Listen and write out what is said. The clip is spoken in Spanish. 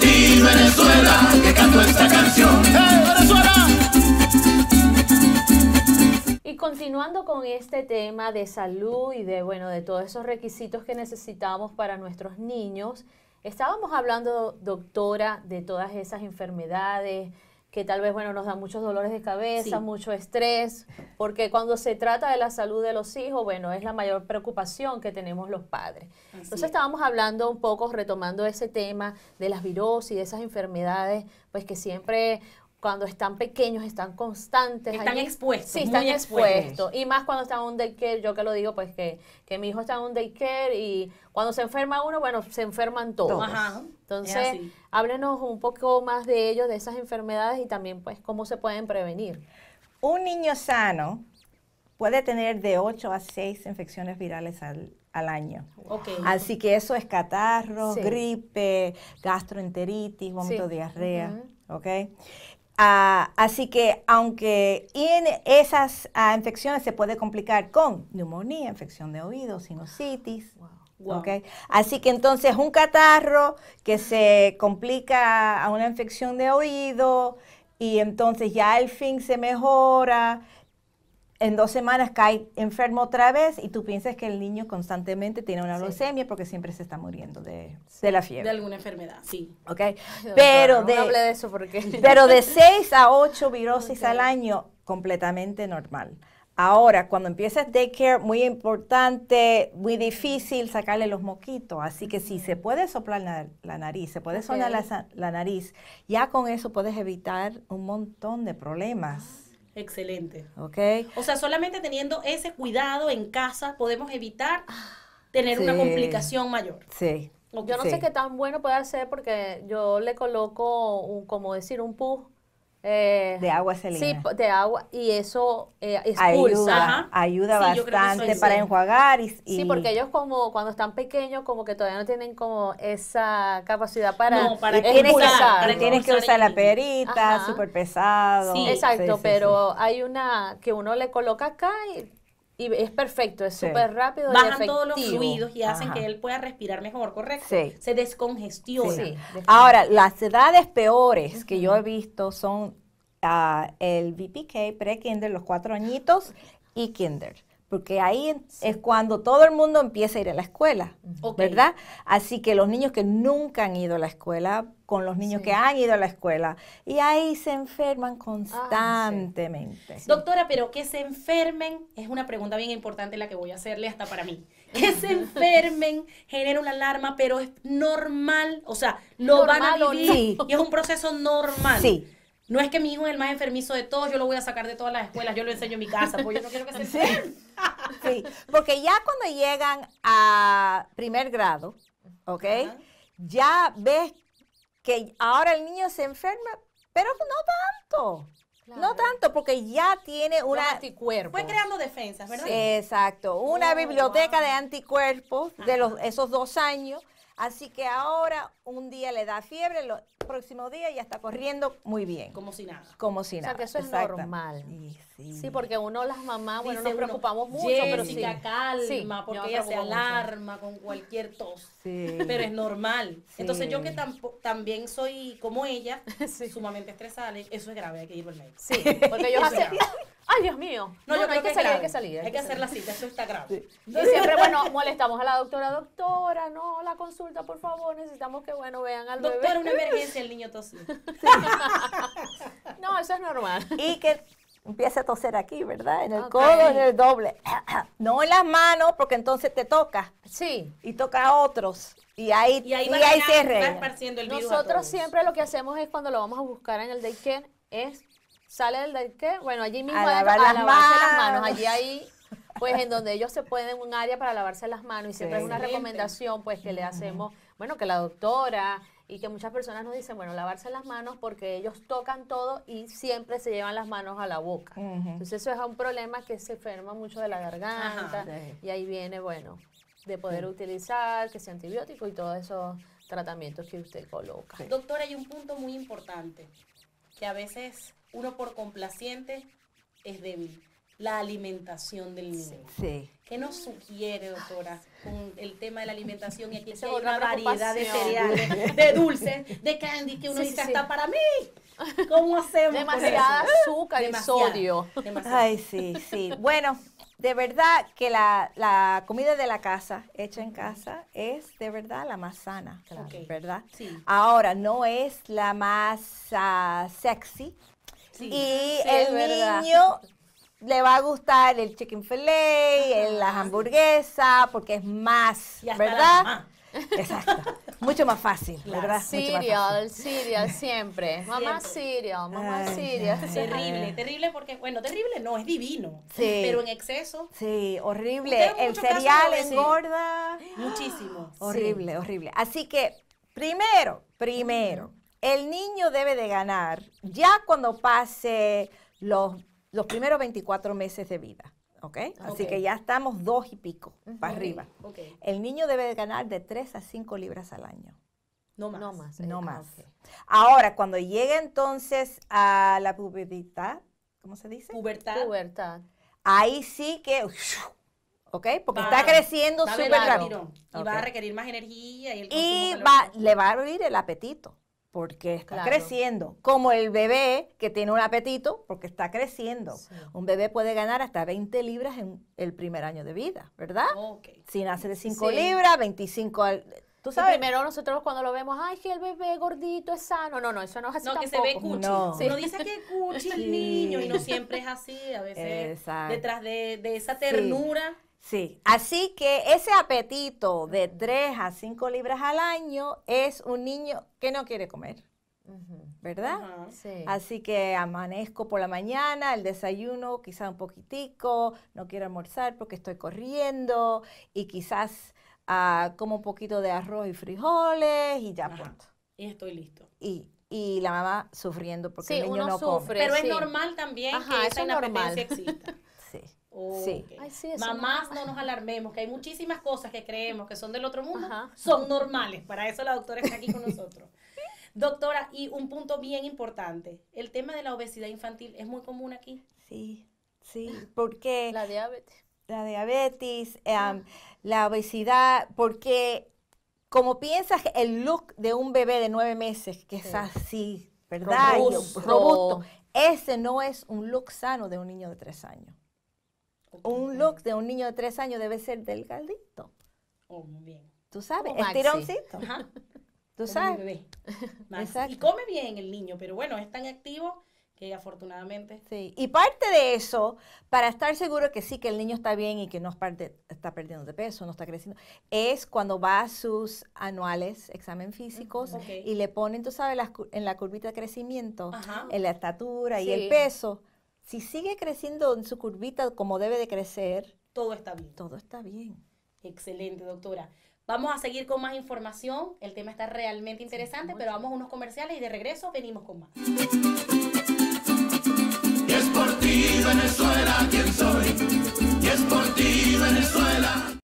Venezuela, que esta canción. Y continuando con este tema de salud y de bueno de todos esos requisitos que necesitamos para nuestros niños, estábamos hablando, doctora, de todas esas enfermedades, que tal vez, bueno, nos da muchos dolores de cabeza, mucho estrés, porque cuando se trata de la salud de los hijos, bueno, es la mayor preocupación que tenemos los padres. Entonces estábamos hablando un poco, retomando ese tema de las virosis, de esas enfermedades, pues que siempre cuando están pequeños, están constantes. Están expuestos. Sí, están muy expuestos. Y más cuando están en un daycare, yo que lo digo, pues que, mi hijo está en un daycare y cuando se enferma uno, bueno, se enferman todos. Entonces, háblenos un poco más de ellos, de esas enfermedades y también, pues, cómo se pueden prevenir. Un niño sano puede tener de 8 a 6 infecciones virales al, año. Así que eso es catarro, gripe, gastroenteritis, vómito, diarrea. Ah, así que aunque en esas ah, infecciones se puede complicar con neumonía, infección de oído, sinusitis. Así que entonces un catarro que se complica a una infección de oído y entonces ya el fin se mejora, en dos semanas cae enfermo otra vez y tú piensas que el niño constantemente tiene una leucemia porque siempre se está muriendo de, la fiebre. De alguna enfermedad, sí. Ok. pero, de, eso porque... pero de 6 a 8 virosis al año, completamente normal. Ahora, cuando empiezas daycare, muy importante, muy difícil sacarle los moquitos. Así que si se puede soplar la, nariz, se puede sonar la, nariz, ya con eso puedes evitar un montón de problemas. Excelente. ¿Ok? O sea, solamente teniendo ese cuidado en casa podemos evitar ah, tener una complicación mayor. Sí. Yo no sé qué tan bueno puede ser porque yo le coloco, como decir, un pus eh, de agua celular Sí, de agua, y eso eh, Ayuda, bastante para enjuagar. Y, Sí, porque ellos como cuando están pequeños, como que todavía no tienen como esa capacidad para, no, para que, que usar la perita, súper pesado. exacto, pero hay una que uno le coloca acá y y es perfecto, es súper rápido. Bajan todos los fluidos y hacen que él pueda respirar mejor, ¿correcto? Se descongestiona. Ahora, las edades peores que yo he visto son ah, el BPK, pre-kinder, los cuatro añitos y kinder porque ahí es cuando todo el mundo empieza a ir a la escuela, ¿verdad? Así que los niños que nunca han ido a la escuela, con los niños que han ido a la escuela, y ahí se enferman ah, constantemente. Doctora, pero que se enfermen, es una pregunta bien importante la que voy a hacerle hasta para mí. Que se enfermen genera una alarma, pero es normal, o sea, lo van a vivir y es un proceso normal. Sí. No es que mi hijo es el más enfermizo de todos, yo lo voy a sacar de todas las escuelas, yo lo enseño en mi casa, porque yo no quiero que se enferme. Sí, porque ya cuando llegan a primer grado, ¿ok? Ya ves que ahora el niño se enferma, pero no tanto. No tanto, porque ya tiene una... anticuerpo. anticuerpos. Fue creando defensas, ¿verdad? exacto. Una oh, biblioteca de anticuerpos de los, esos dos años. Así que ahora un día le da fiebre, lo, próximo día ya está corriendo muy bien. Como si nada. Como si nada. O sea, que eso es normal. Sí, sí. sí, porque uno, las mamás, bueno, nos preocupamos mucho, pero pero sí. calma, porque ella se alarma con cualquier tos. Pero es normal. Entonces, yo que también soy como ella, sumamente estresada, eso es grave, hay que ir por médico. Sí, porque ellos hacen... Ay, Dios mío. No, no, yo hay, que salir, hay, que salir, hay, que hacer la cita, eso está grave. Y siempre, bueno, molestamos a la doctora, doctora, no, la consulta, por favor, necesitamos que, bueno, vean al doctor bebé. Doctora, una emergencia el niño tose no, eso es normal. Y que empiece a toser aquí, ¿verdad? En el codo, en el doble. no en las manos, porque entonces te toca. Sí. Y toca a otros. Y ahí, y ahí, Nosotros siempre lo que hacemos es cuando lo vamos a buscar en el daycare, es, sale del daycare, bueno, allí mismo a lavar lavarse las manos. Allí ahí pues en donde ellos se pueden un área para lavarse las manos y siempre es una recomendación pues que le hacemos bueno, que la doctora y que muchas personas nos dicen, bueno, lavarse las manos porque ellos tocan todo y siempre se llevan las manos a la boca. Entonces eso es un problema que se enferma mucho de la garganta y ahí viene, bueno, de poder utilizar, que sea antibiótico y todos esos tratamientos que usted coloca. Doctora, hay un punto muy importante, que a veces uno por complaciente es débil la alimentación del niño. Sí. ¿Qué nos sugiere, doctora, con el tema de la alimentación? Y aquí hay una variedad de cereales, de dulces, de candy que uno dice, ¡está para mí. ¿Cómo hacemos? Demasiada azúcar y sodio. Ay, sí, sí. Bueno, de verdad que la, la, comida de la casa, hecha en casa, es de verdad la más sana, ¿verdad? Sí. Ahora, no es la más ah, sexy. Sí. Y el niño le va a gustar el chicken fillet, el, las hamburguesas, porque es más, ¿verdad? Exacto. Mucho más fácil, la ¿verdad? Cereal, cereal, siempre. Mamá cereal, mamá cereal. Terrible, terrible porque, bueno, terrible no, es divino. Sí. Pero en exceso. Sí, horrible. El cereal engorda. Muchísimo. Horrible, horrible. Así que, primero, primero, el niño debe de ganar ya cuando pase los los primeros 24 meses de vida. ¿ok? Así que ya estamos dos y pico para arriba. El niño debe ganar de 3 a 5 libras al año. No más. No más. Eh, ah, más. Ahora, cuando llegue entonces a la pubertad, ¿cómo se dice? Pubertad. Pubertad. Ahí sí que... ¿Ok? Porque está creciendo súper rápido. Y va a requerir más energía. Y, y va, le va a abrir el apetito porque está creciendo, como el bebé que tiene un apetito porque está creciendo. Un bebé puede ganar hasta 20 libras en el primer año de vida, ¿verdad? Si nace de 5 libras, 25 Tú sabes, primero nosotros cuando lo vemos, ay, que el bebé gordito es sano. No, no, eso no es así. No, que se ve cuchi. No, dice que cuchi el niño y no siempre es así. A veces detrás de, esa ternura. Sí, así que ese apetito de 3 a 5 libras al año es un niño que no quiere comer. ¿verdad? sí. Así que amanezco por la mañana, el desayuno quizás un poquitico, no quiero almorzar porque estoy corriendo y quizás ah, como un poquito de arroz y frijoles y ya Y estoy listo. Y, y la mamá sufriendo porque el niño no sufre, come. Pero es normal también que esa es normal. exista. Sí. Mamás, no... nos alarmemos, que hay muchísimas cosas que creemos que son del otro mundo, son normales. Para eso la doctora está aquí con nosotros. Doctora, y un punto bien importante, el tema de la obesidad infantil es muy común aquí. Sí, sí, porque... La diabetes. La diabetes, em, ah. la obesidad, porque como piensas el look de un bebé de nueve meses, que es así, ¿verdad? Robusto. Robusto. Ese no es un look sano de un niño de tres años un look de un niño de tres años debe ser delgadito. Oh, bien. Tú sabes, estironcito. Tú sabes. Y come bien el niño, pero bueno, es tan activo que afortunadamente. Sí, y parte de eso, para estar seguro que sí, que el niño está bien y que no está perdiendo de peso, no está creciendo, es cuando va a sus anuales, examen físicos, y le ponen, tú sabes, en la curvita de crecimiento, en la estatura y el peso si sigue creciendo en su curvita como debe de crecer, todo está bien. Todo está bien. Excelente, doctora. Vamos a seguir con más información. El tema está realmente interesante, pero vamos a unos comerciales y de regreso venimos con más. Venezuela, soy? Venezuela.